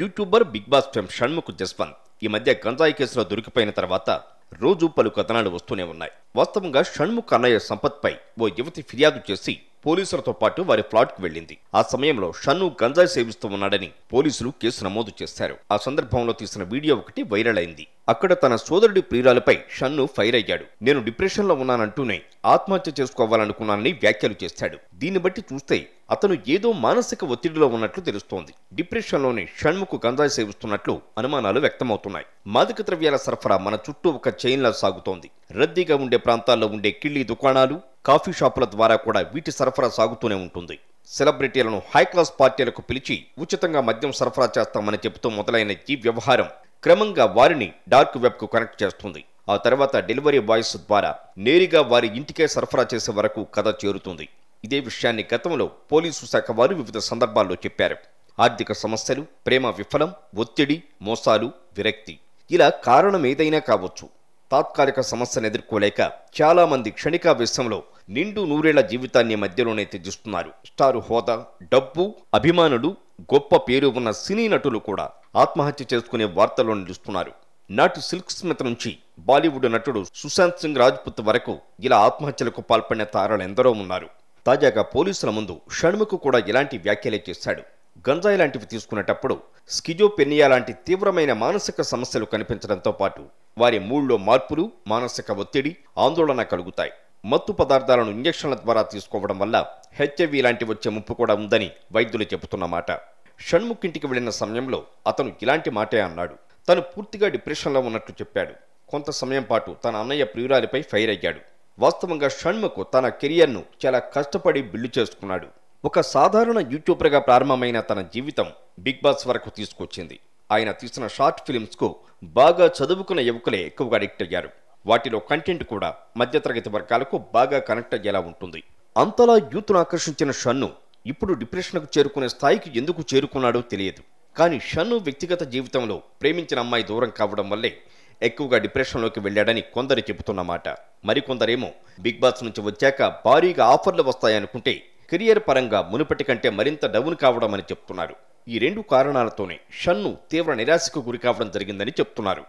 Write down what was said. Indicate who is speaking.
Speaker 1: YouTuber Bigg Boss fame Shanmukh Jaswanth ఈ మధ్య గంజాయి కేసులో దొరికిపోయిన తర్వాత రోజు పలు కథనాలు వస్తూనే ఉన్నాయి వాస్తవంగా షణ్ముఖ్ అన్నయ్య సంపత్పై ఓ యువతి ఫిర్యాదు చేసి పోలీసులతో పాటు వారి ఫ్లాట్కు వెళ్లింది ఆ సమయంలో షన్ను గంజాయి సేవిస్తూ ఉన్నాడని పోలీసులు కేసు నమోదు చేశారు ఆ సందర్భంలో తీసిన వీడియో ఒకటి వైరల్ అయింది అక్కడ తన సోదరుడి ప్రియురాలపై షన్ను ఫైర్ అయ్యాడు నేను డిప్రెషన్లో ఉన్నానంటూనే ఆత్మహత్య చేసుకోవాలనుకున్నానని వ్యాఖ్యలు చేశాడు దీన్ని బట్టి చూస్తే అతను ఏదో మానసిక ఒత్తిడిలో ఉన్నట్లు తెలుస్తోంది డిప్రెషన్లోని షణ్ముకు గంజాయి సేవిస్తున్నట్లు అనుమానాలు వ్యక్తమవుతున్నాయి మాదక ద్రవ్యాల సరఫరా మన చుట్టూ ఒక చైన్లా సాగుతోంది రద్దీగా ఉండే ప్రాంతాల్లో ఉండే కిళ్ళి దుకాణాలు కాఫీ షాపుల ద్వారా కూడా వీటి సరఫరా సాగుతూనే ఉంటుంది సెలబ్రిటీలను హైక్లాస్ పార్టీలకు పిలిచి ఉచితంగా మద్యం సరఫరా చేస్తామని చెబుతూ మొదలైన ఈ వ్యవహారం క్రమంగా వారిని డార్క్ వెబ్కు కనెక్ట్ చేస్తుంది ఆ తర్వాత డెలివరీ బాయ్స్ ద్వారా నేరుగా వారి ఇంటికే సరఫరా చేసే వరకు కథ చేరుతుంది ఇదే విషయాన్ని గతంలో పోలీసు శాఖ వారు వివిధ సందర్భాల్లో చెప్పారు ఆర్థిక సమస్యలు ప్రేమ విఫలం ఒత్తిడి మోసాలు విరక్తి ఇలా కారణం ఏదైనా కావచ్చు తాత్కాలిక సమస్యను ఎదుర్కోలేక చాలామంది విషయంలో నిండు నూరేళ్ల జీవితాన్ని మధ్యలోనే త్యజిస్తున్నారు స్టారు హోదా డబ్బు అభిమానులు గొప్ప పేరు ఉన్న సినీ నటులు కూడా ఆత్మహత్య చేసుకునే వార్తల్లో నిలుస్తున్నారు నాటు సిల్క్ స్మిత నుంచి బాలీవుడ్ నటుడు సుశాంత్ సింగ్ రాజ్పుత్ వరకు ఇలా ఆత్మహత్యలకు పాల్పడిన తారాలు ఎందరో ఉన్నారు తాజాగా పోలీసుల ముందు షణ్ముఖ్ కూడా ఇలాంటి వ్యాఖ్యలే చేశాడు గంజాయి లాంటివి తీసుకునేటప్పుడు స్కిజోపెనియా లాంటి తీవ్రమైన మానసిక సమస్యలు కనిపించడంతో పాటు వారి మూళ్ళో మార్పులు మానసిక ఒత్తిడి ఆందోళన కలుగుతాయి మత్తు పదార్థాలను ఇంజక్షన్ల ద్వారా తీసుకోవడం వల్ల హెచ్ఐవి లాంటి వచ్చే ముప్పు కూడా ఉందని వైద్యులు చెబుతున్నమాట షణ్ముఖింటికి వెళ్లిన సమయంలో అతను ఇలాంటి మాటే అన్నాడు తను పూర్తిగా డిప్రెషన్లో ఉన్నట్లు చెప్పాడు కొంత సమయం పాటు తన అన్నయ్య ప్రియురాలిపై ఫైర్ అయ్యాడు వాస్తవంగా షణ్ముఖ్ తన కెరియర్ను చాలా కష్టపడి బిల్లు చేసుకున్నాడు ఒక సాధారణ యూట్యూబర్గా ప్రారంభమైన తన జీవితం బిగ్ బాస్ వరకు తీసుకొచ్చింది ఆయన తీసిన షార్ట్ ఫిల్మ్స్కు బాగా చదువుకున్న యువకులే ఎక్కువగా అడిక్ట్ అయ్యారు వాటిలో కంటెంట్ కూడా మధ్యతరగతి వర్గాలకు బాగా కనెక్ట్ అయ్యేలా ఉంటుంది అంతలా యూత్ను ఆకర్షించిన షన్ను ఇప్పుడు డిప్రెషన్కు చేరుకునే స్థాయికి ఎందుకు చేరుకున్నాడో తెలియదు కానీ షన్ను వ్యక్తిగత జీవితంలో ప్రేమించిన అమ్మాయి దూరం కావడం వల్లే ఎక్కువగా డిప్రెషన్లోకి వెళ్ళాడని కొందరు చెబుతున్నమాట మరికొందరేమో బిగ్ బాస్ నుంచి వచ్చాక భారీగా ఆఫర్లు వస్తాయనుకుంటే కెరియర్ పరంగా మునుపటి కంటే మరింత డౌన్ కావడం అని చెప్తున్నారు ఈ రెండు కారణాలతోనే షన్ను తీవ్ర నిరాశకు గురికావడం జరిగిందని చెప్తున్నారు